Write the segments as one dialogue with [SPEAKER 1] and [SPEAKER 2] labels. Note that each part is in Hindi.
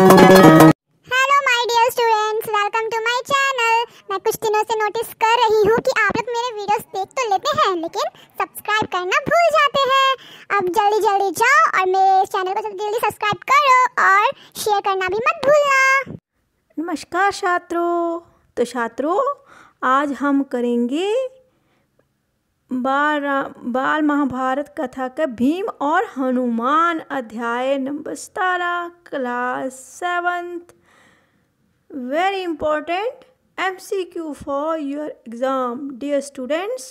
[SPEAKER 1] hello my dear students welcome to my channel मैं कुछ दिनों से नोटिस कर रही हूँ कि आप लोग मेरे वीडियोस देख तो लेते हैं लेकिन सब्सक्राइब करना भूल जाते हैं अब जल्दी जल्दी जाओ और मेरे चैनल को जल्दी जल्दी सब्सक्राइब करो और शेयर करना भी मत भूलना नमस्कार छात्रों तो छात्रों आज हम करेंगे बाल बाल महाभारत कथा का भीम और हनुमान अध्याय नंबर सतारह class seventh very important M C Q for your exam dear students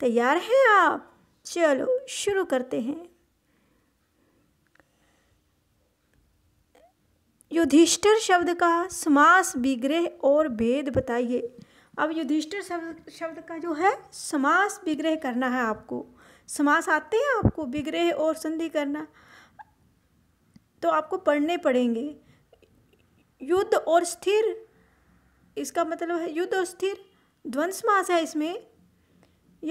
[SPEAKER 1] तैयार हैं आप चलो शुरू करते हैं युधिष्ठिर शब्द का समास विग्रह और भेद बताइए अब युधिष्ठिर शब्द शब्द का जो है समास विग्रह करना है आपको समास आते हैं आपको विग्रह और संधि करना तो आपको पढ़ने पड़ेंगे युद्ध और स्थिर इसका मतलब है युद्ध और स्थिर ध्वंस मास है इसमें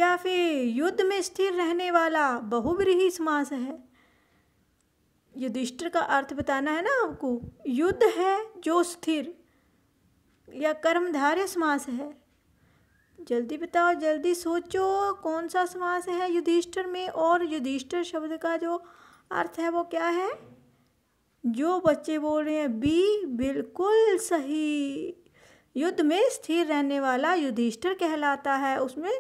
[SPEAKER 1] या फिर युद्ध में स्थिर रहने वाला बहुव्रीही समास है युधिष्ठिर का अर्थ बताना है ना आपको युद्ध है जो स्थिर या कर्मधार्य समास है जल्दी बताओ जल्दी सोचो कौन सा समास है युधिष्ठर में और युधिष्ठर शब्द का जो अर्थ है वो क्या है जो बच्चे बोल रहे हैं बी बिल्कुल सही युद्ध में स्थिर रहने वाला युधिष्ठर कहलाता है उसमें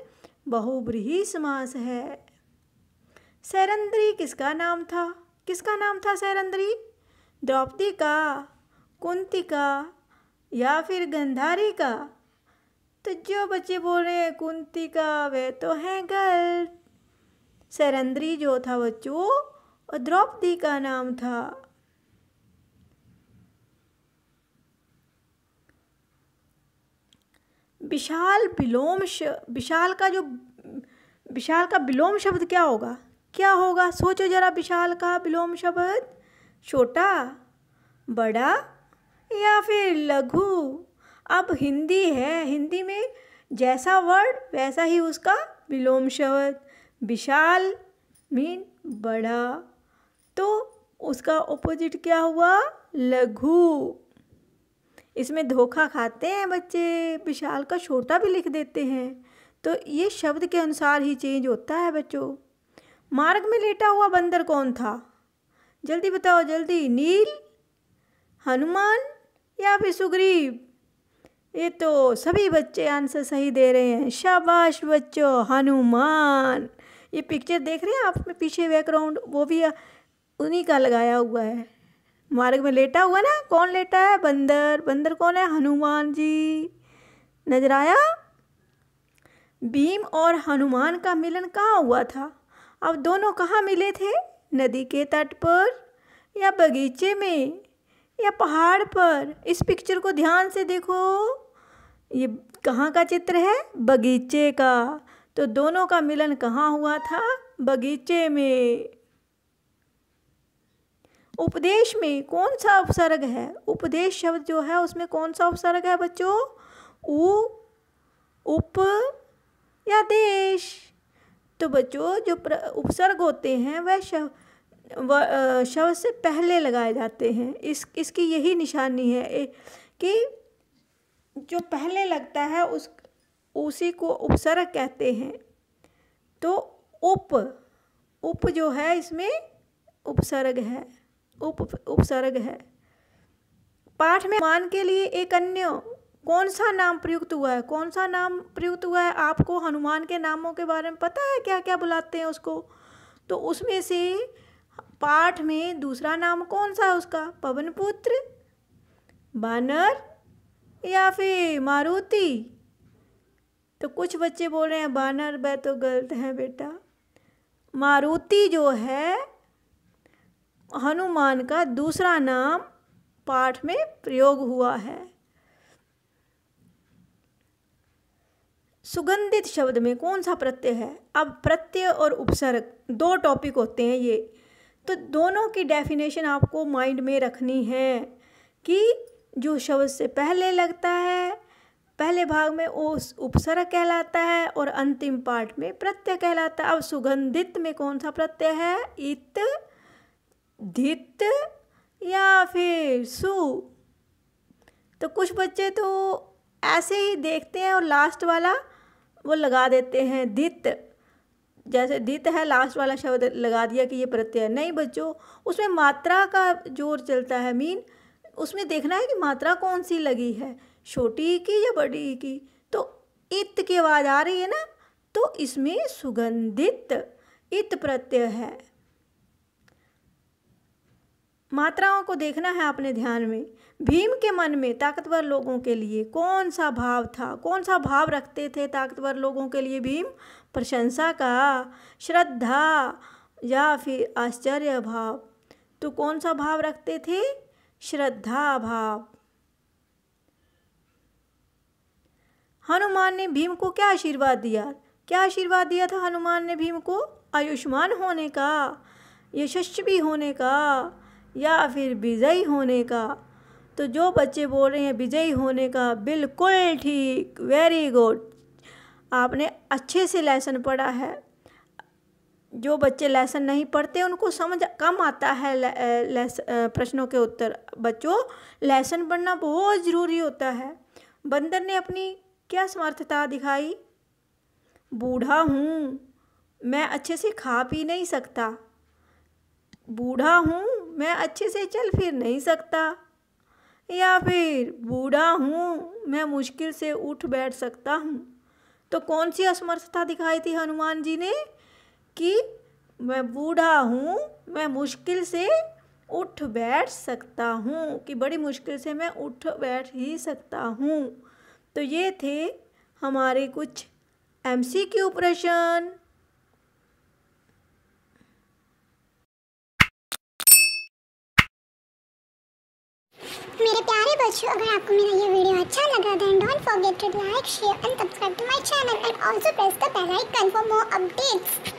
[SPEAKER 1] बहुब्रीही समास है सैरंद्री किसका नाम था किसका नाम था सैरंद्री द्रौपदी का कुंती का या फिर गंधारी का तो जो बच्चे बोल रहे हैं कुंती का वे तो हैं गलत सरंद्री जो था बच्चों और द्रौपदी का नाम था विशाल विलोम विशाल का जो विशाल का विलोम शब्द क्या होगा क्या होगा सोचो जरा विशाल का विलोम शब्द छोटा बड़ा या फिर लघु अब हिंदी है हिंदी में जैसा वर्ड वैसा ही उसका विलोम शब्द विशाल मीन बड़ा तो उसका ओपोजिट क्या हुआ लघु इसमें धोखा खाते हैं बच्चे विशाल का छोटा भी लिख देते हैं तो ये शब्द के अनुसार ही चेंज होता है बच्चों मार्ग में लेटा हुआ बंदर कौन था जल्दी बताओ जल्दी नील हनुमान या फिर सुग्रीव ये तो सभी बच्चे आंसर सही दे रहे हैं शाबाश बच्चों हनुमान ये पिक्चर देख रहे हैं आप में पीछे बैकग्राउंड वो भी उन्हीं का लगाया हुआ है मार्ग में लेटा हुआ ना कौन लेटा है बंदर बंदर कौन है हनुमान जी नजर आया भीम और हनुमान का मिलन कहाँ हुआ था अब दोनों कहाँ मिले थे नदी के तट पर या बगीचे में या पहाड़ पर इस पिक्चर को ध्यान से देखो ये कहाँ का चित्र है बगीचे का तो दोनों का मिलन कहाँ हुआ था बगीचे में उपदेश में कौन सा उपसर्ग है उपदेश शब्द जो है उसमें कौन सा उपसर्ग है बच्चों उ उप या देश तो बच्चों जो उपसर्ग होते हैं वह शब्द शव से पहले लगाए जाते हैं इस इसकी यही निशानी है कि जो पहले लगता है उस उसी को उपसर्ग कहते हैं तो उप उप जो है इसमें उपसर्ग है उप उपसर्ग है पाठ में मान के लिए एक अन्य कौन सा नाम प्रयुक्त हुआ है कौन सा नाम प्रयुक्त हुआ है आपको हनुमान के नामों के बारे में पता है क्या क्या बुलाते हैं उसको तो उसमें से पाठ में दूसरा नाम कौन सा है उसका पवन पुत्र बानर या फिर मारुति तो कुछ बच्चे बोल रहे हैं बानर वह तो गलत है बेटा मारुति जो है हनुमान का दूसरा नाम पाठ में प्रयोग हुआ है सुगंधित शब्द में कौन सा प्रत्यय है अब प्रत्यय और उपसर्ग दो टॉपिक होते हैं ये तो दोनों की डेफिनेशन आपको माइंड में रखनी है कि जो शब्द से पहले लगता है पहले भाग में वो उपसर्ग कहलाता है और अंतिम पार्ट में प्रत्यय कहलाता है अब सुगंधित में कौन सा प्रत्यय है इत धित या फिर सु तो कुछ बच्चे तो ऐसे ही देखते हैं और लास्ट वाला वो लगा देते हैं धित जैसे दित है लास्ट वाला शब्द लगा दिया कि ये प्रत्यय नहीं बच्चों उसमें मात्रा का जोर चलता है मीन उसमें देखना है कि मात्रा कौन सी लगी है छोटी की या बड़ी की तो इत की आवाज़ आ रही है ना तो इसमें सुगंधित इत प्रत्यय है मात्राओं को देखना है आपने ध्यान में भीम के मन में ताकतवर लोगों के लिए कौन सा भाव था कौन सा भाव रखते थे ताकतवर लोगों के लिए भीम प्रशंसा का श्रद्धा या फिर आश्चर्य भाव तो कौन सा भाव रखते थे श्रद्धा भाव हनुमान ने भीम को क्या आशीर्वाद दिया क्या आशीर्वाद दिया था हनुमान ने भीम को आयुष्मान होने का यशस्वी होने का या फिर विजयी होने का तो जो बच्चे बोल रहे हैं विजयी होने का बिल्कुल ठीक वेरी गुड आपने अच्छे से लेसन पढ़ा है जो बच्चे लेसन नहीं पढ़ते उनको समझ कम आता है प्रश्नों के उत्तर बच्चों लेसन पढ़ना बहुत ज़रूरी होता है बंदर ने अपनी क्या समर्थता दिखाई बूढ़ा हूँ मैं अच्छे से खा पी नहीं सकता बूढ़ा हूँ मैं अच्छे से चल फिर नहीं सकता या फिर बूढ़ा हूँ मैं मुश्किल से उठ बैठ सकता हूँ तो कौन सी असमर्थता दिखाई थी हनुमान जी ने कि मैं बूढ़ा हूँ मैं मुश्किल से उठ बैठ सकता हूँ कि बड़ी मुश्किल से मैं उठ बैठ ही सकता हूँ तो ये थे हमारे कुछ एम सी क्यू प्रश्न much अगर आपको मेरा ये वीडियो अच्छा लगा then don't forget to like share and subscribe to my channel and also press the bell icon for more updates